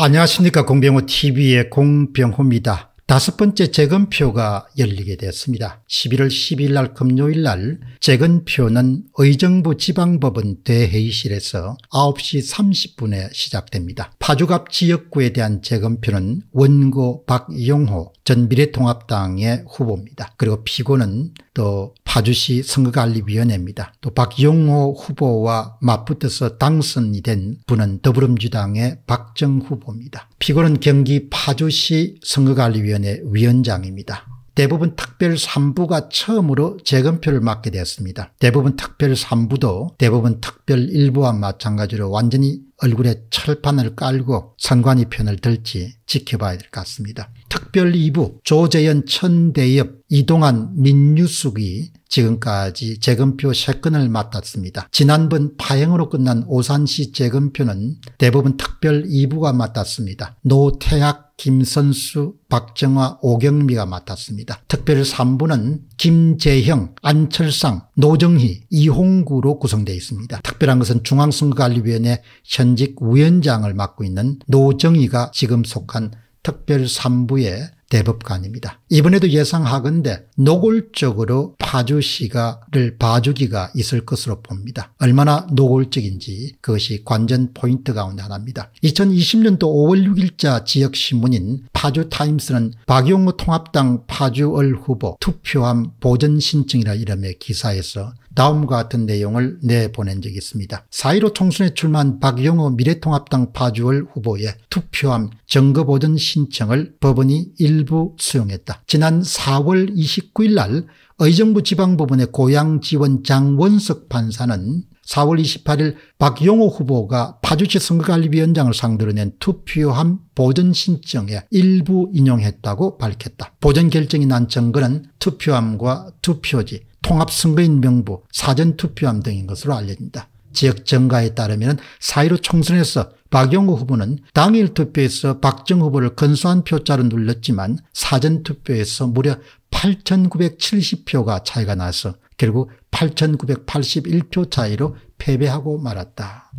안녕하십니까 공병호 tv의 공병호입니다. 다섯 번째 재검표가 열리게 되었습니다. 11월 10일 날 금요일 날 재검표는 의정부 지방법원 대회의실에서 9시 30분에 시작됩니다. 파주갑 지역구에 대한 재검표는 원고 박용호 전 미래통합당의 후보입니다. 그리고 피고는 또 파주시 선거관리위원회입니다. 또 박용호 후보와 맞붙어서 당선이 된 분은 더불어민주당의 박정 후보입니다. 피고는 경기 파주시 선거관리위원회 위원장입니다. 대부분 특별 3부가 처음으로 재검표를 맡게 되었습니다. 대부분 특별 3부도 대부분 특별 1부와 마찬가지로 완전히 얼굴에 철판을 깔고 상관이 편을 들지 지켜봐야 될 것 같습니다. 특별 2부 조재현 천대엽 이동한 민유숙이 지금까지 재검표 3건을 맡았습니다. 지난번 파행으로 끝난 오산시 재검표는 대부분 특별 2부가 맡았습니다. 노태학 김선수, 박정화, 오경미가 맡았습니다. 특별 3부는 김재형, 안철상, 노정희, 이홍구로 구성되어 있습니다. 특별한 것은 중앙선거관리위원회 현직 위원장을 맡고 있는 노정희가 지금 속한 특별 3부의 대법관입니다. 이번에도 예상하건대 노골적으로 파주시가를 봐주기가 있을 것으로 봅니다. 얼마나 노골적인지 그것이 관전 포인트 가운데 하나입니다. 2020년도 5월 6일자 지역신문인 파주타임스는 박용우 통합당 파주을 후보 투표함 보전 신청이라 이름의 기사에서 다음과 같은 내용을 내보낸 적이 있습니다. 4.15 총선에 출마한 박용호 미래통합당 파주을 후보의 투표함 정거보전 신청을 법원이 일부 수용했다. 지난 4월 29일 날 의정부 지방법원의 고양지원 장원석 판사는 4월 28일 박용호 후보가 파주시 선거관리위원장을 상대로 낸 투표함 보전 신청에 일부 인용했다고 밝혔다. 보전 결정이 난 증거는 투표함과 투표지, 통합선거인 명부, 사전투표함 등인 것으로 알려진다. 지역 정가에 따르면 사1 5 총선에서 박영호 후보는 당일 투표에서 박정 후보를 건수한 표자로 눌렀지만 사전투표에서 무려 8,970표가 차이가 나서 결국 8,981표 차이로 패배하고 말았다.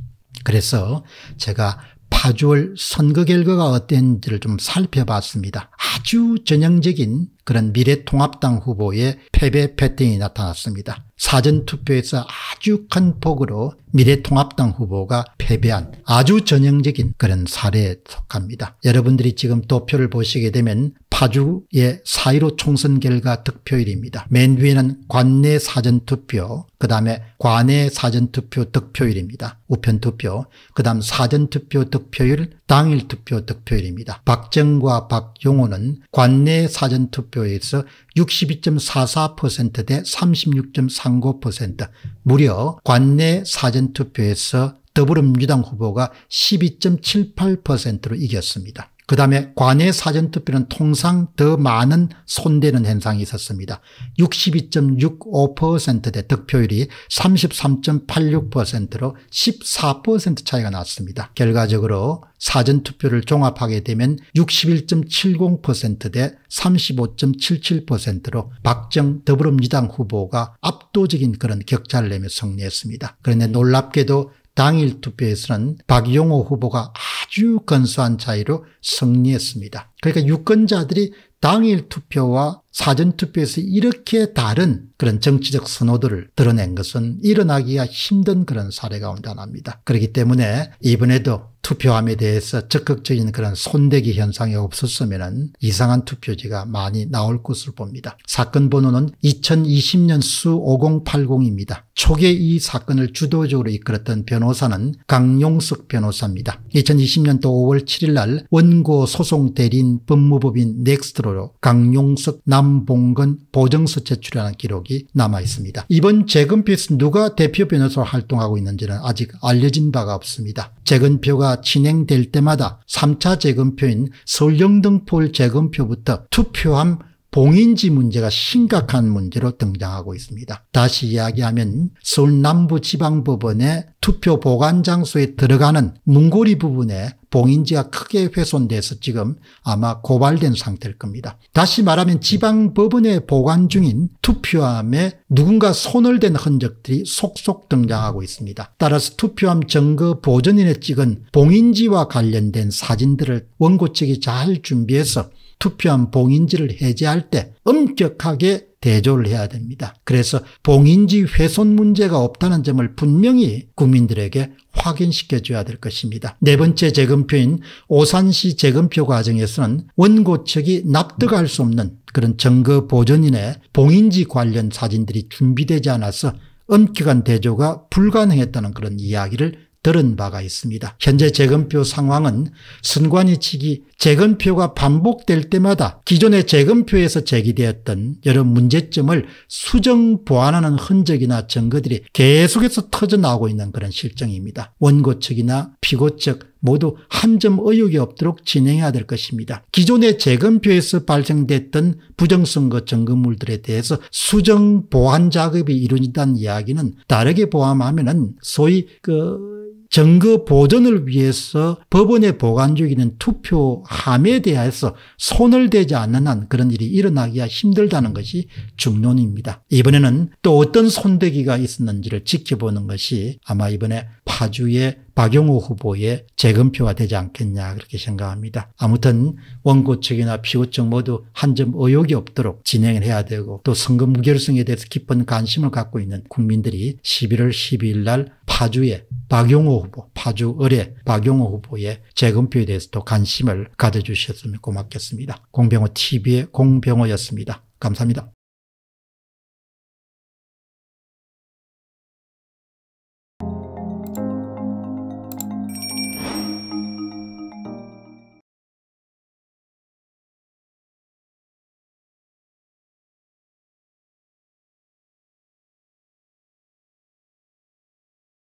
그래서 제가 파주월 선거 결과가 어땠는지를 좀 살펴봤습니다. 아주 전형적인 그런 미래통합당 후보의 패배 패턴이 나타났습니다. 사전투표에서 아주 큰 폭으로 미래통합당 후보가 패배한 아주 전형적인 그런 사례에 속합니다. 여러분들이 지금 도표를 보시게 되면 4주의4.15 총선 결과 득표율입니다. 맨 위에는 관내 사전투표, 그 다음에 관내 사전투표 득표율입니다. 우편투표, 그 다음 사전투표 득표율, 당일투표 득표율입니다. 박정과 박용호는 관내 사전투표에서 62.44%대 36.39% 무려 관내 사전투표에서 더불어민주당 후보가 12.78%로 이겼습니다. 그 다음에 관외 사전투표는 통상 더 많은 손대는 현상이 있었습니다. 62.65%대 득표율이 33.86%로 14% 차이가 났습니다. 결과적으로 사전투표를 종합하게 되면 61.70%대 35.77%로 박정 더불어민주당 후보가 압도적인 그런 격차를 내며 승리했습니다. 그런데 놀랍게도 당일 투표에서는 박용호 후보가 아주 근소한 차이로 승리했습니다. 그러니까 유권자들이 당일 투표와 사전투표에서 이렇게 다른 그런 정치적 선호도를 드러낸 것은 일어나기가 힘든 그런 사례 가운데 하나입니다. 그렇기 때문에 이번에도 투표함에 대해서 적극적인 그런 손대기 현상이 없었으면 이상한 투표지가 많이 나올 것을 봅니다. 사건 번호는 2020년 수 5080입니다. 초기에 이 사건을 주도적으로 이끌었던 변호사는 강용석 변호사입니다. 2020년도 5월 7일 날 원고 소송 대리인 법무법인 넥스트로 강용석 남 남봉근 보정서 제출이라는 기록이 남아 있습니다. 이번 재근표에서 누가 대표 변호사로 활동하고 있는지는 아직 알려진 바가 없습니다. 재근표가 진행될 때마다 3차 재근표인 설령등포 재근표부터 투표함 봉인지 문제가 심각한 문제로 등장하고 있습니다. 다시 이야기하면 서울 남부지방법원의 투표 보관 장소에 들어가는 문고리 부분에 봉인지가 크게 훼손돼서 지금 아마 고발된 상태일 겁니다. 다시 말하면 지방법원에 보관 중인 투표함에 누군가 손을 댄 흔적들이 속속 등장하고 있습니다. 따라서 투표함 증거 보전인에 찍은 봉인지와 관련된 사진들을 원고 측이 잘 준비해서 투표함 봉인지를 해제할 때 엄격하게 대조를 해야 됩니다. 그래서 봉인지 훼손 문제가 없다는 점을 분명히 국민들에게 확인시켜줘야 될 것입니다. 네 번째 재검표인 오산시 재검표 과정에서는 원고 측이 납득할 수 없는 그런 증거 보존인의 봉인지 관련 사진들이 준비되지 않아서 엄격한 대조가 불가능했다는 그런 이야기를 들은 바가 있습니다. 현재 재검표 상황은 선관위측이 재검표가 반복될 때마다 기존의 재검표에서 제기되었던 여러 문제점을 수정 보완하는 흔적이나 증거들이 계속해서 터져나오고 있는 그런 실정입니다. 원고 측이나 피고 측 모두 한 점의혹이 없도록 진행해야 될 것입니다. 기존의 재검표에서 발생됐던 부정선거 증거물들에 대해서 수정 보완 작업이 이루어진다는 이야기는 다르게 보완하면 은 소위 그 증거 보존을 위해서 법원에 보관 중인 투표함에 대해서 손을 대지 않는 한 그런 일이 일어나기가 힘들다는 것이 중론입니다. 이번에는 또 어떤 손대기가 있었는지를 지켜보는 것이 아마 이번에 파주의 박용호 후보의 재검표가 되지 않겠냐 그렇게 생각합니다. 아무튼 원고 측이나 피고 측 모두 한 점 의욕이 없도록 진행을 해야 되고 또 선거 무결성에 대해서 깊은 관심을 갖고 있는 국민들이 11월 12일 날 파주에 박용호 후보, 파주 의뢰 박용호 후보의 재검표에 대해서도 관심을 가져주셨으면 고맙겠습니다. 공병호 TV의 공병호였습니다. 감사합니다.